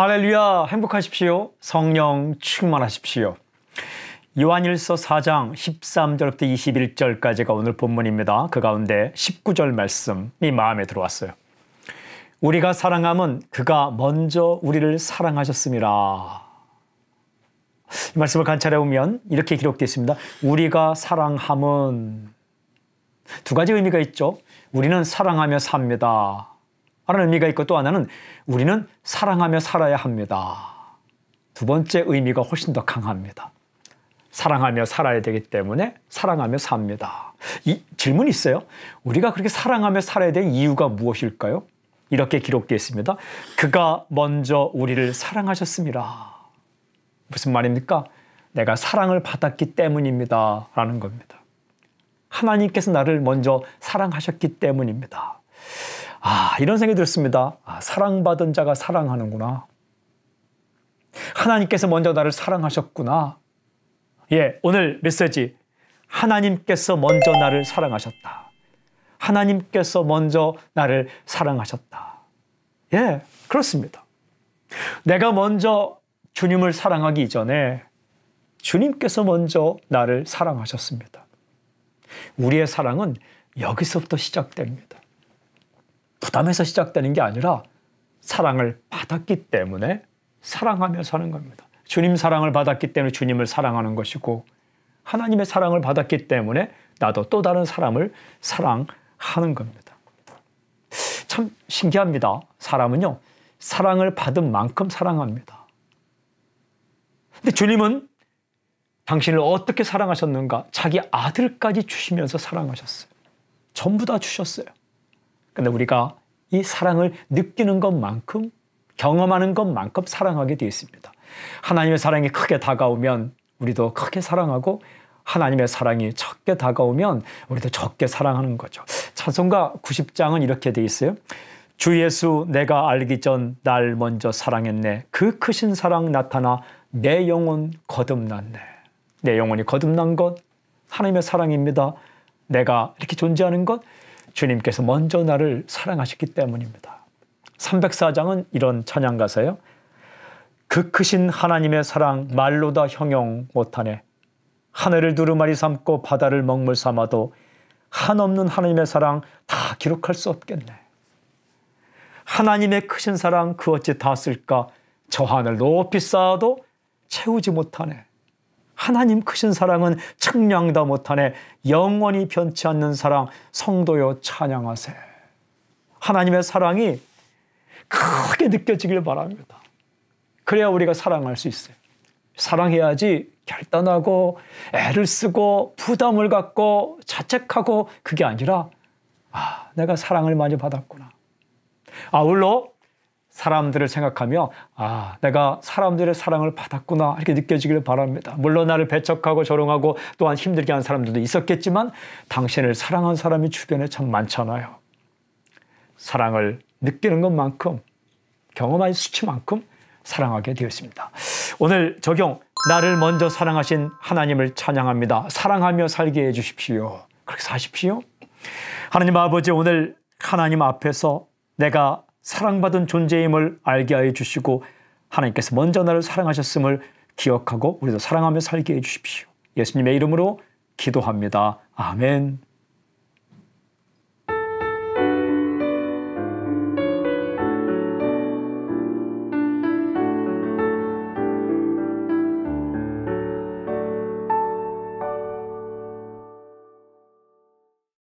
할렐루야 행복하십시오. 성령 충만하십시오. 요한일서 4장 13절부터 21절까지가 오늘 본문입니다. 그 가운데 19절 말씀이 마음에 들어왔어요. 우리가 사랑함은 그가 먼저 우리를 사랑하셨습니다. 이 말씀을 관찰해 보면 이렇게 기록되어 있습니다. 우리가 사랑함은 두 가지 의미가 있죠. 우리는 사랑하며 삽니다. 하는 의미가 있고 또 하나는 우리는 사랑하며 살아야 합니다. 두 번째 의미가 훨씬 더 강합니다. 사랑하며 살아야 되기 때문에 사랑하며 삽니다. 이 질문이 있어요. 우리가 그렇게 사랑하며 살아야 될 이유가 무엇일까요? 이렇게 기록되어 있습니다. 그가 먼저 우리를 사랑하셨습니다. 무슨 말입니까? 내가 사랑을 받았기 때문입니다. 라는 겁니다. 하나님께서 나를 먼저 사랑하셨기 때문입니다. 아, 이런 생각이 들었습니다. 아, 사랑받은 자가 사랑하는구나. 하나님께서 먼저 나를 사랑하셨구나. 예, 오늘 메시지. 하나님께서 먼저 나를 사랑하셨다. 하나님께서 먼저 나를 사랑하셨다. 예, 그렇습니다. 내가 먼저 주님을 사랑하기 이전에 주님께서 먼저 나를 사랑하셨습니다. 우리의 사랑은 여기서부터 시작됩니다. 부담해서 시작되는 게 아니라 사랑을 받았기 때문에 사랑하며 사는 겁니다. 주님 사랑을 받았기 때문에 주님을 사랑하는 것이고 하나님의 사랑을 받았기 때문에 나도 또 다른 사람을 사랑하는 겁니다. 참 신기합니다. 사람은요, 사랑을 받은 만큼 사랑합니다. 근데 주님은 당신을 어떻게 사랑하셨는가? 자기 아들까지 주시면서 사랑하셨어요. 전부 다 주셨어요. 근데 우리가 이 사랑을 느끼는 것만큼 경험하는 것만큼 사랑하게 되어 있습니다. 하나님의 사랑이 크게 다가오면 우리도 크게 사랑하고 하나님의 사랑이 적게 다가오면 우리도 적게 사랑하는 거죠. 찬송가 90장은 이렇게 돼 있어요. 주 예수 내가 알기 전 날 먼저 사랑했네. 그 크신 사랑 나타나 내 영혼 거듭났네. 내 영혼이 거듭난 것 하나님의 사랑입니다. 내가 이렇게 존재하는 것 주님께서 먼저 나를 사랑하셨기 때문입니다. 304장은 이런 찬양가사요. 그 크신 하나님의 사랑 말로 다 형용 못하네. 하늘을 두루마리 삼고 바다를 먹물 삼아도 한없는 하나님의 사랑 다 기록할 수 없겠네. 하나님의 크신 사랑 그 어찌 다 쓸까? 저 하늘 높이 쌓아도 채우지 못하네. 하나님 크신 사랑은 측량도 못하네 영원히 변치 않는 사랑 성도여 찬양하세. 하나님의 사랑이 크게 느껴지길 바랍니다. 그래야 우리가 사랑할 수 있어요. 사랑해야지 결단하고 애를 쓰고 부담을 갖고 자책하고 그게 아니라 아, 내가 사랑을 많이 받았구나. 아울러 사람들을 생각하며 아 내가 사람들의 사랑을 받았구나 이렇게 느껴지기를 바랍니다. 물론 나를 배척하고 조롱하고 또한 힘들게 한 사람들도 있었겠지만 당신을 사랑한 사람이 주변에 참 많잖아요. 사랑을 느끼는 것만큼 경험할 수치만큼 사랑하게 되었습니다. 오늘 적용 나를 먼저 사랑하신 하나님을 찬양합니다. 사랑하며 살게 해주십시오. 그렇게 사십시오. 하나님 아버지 오늘 하나님 앞에서 내가 사랑받은 존재임을 알게 하여 주시고 하나님께서 먼저 나를 사랑하셨음을 기억하고 우리도 사랑하며 살게 해 주십시오. 예수님의 이름으로 기도합니다. 아멘.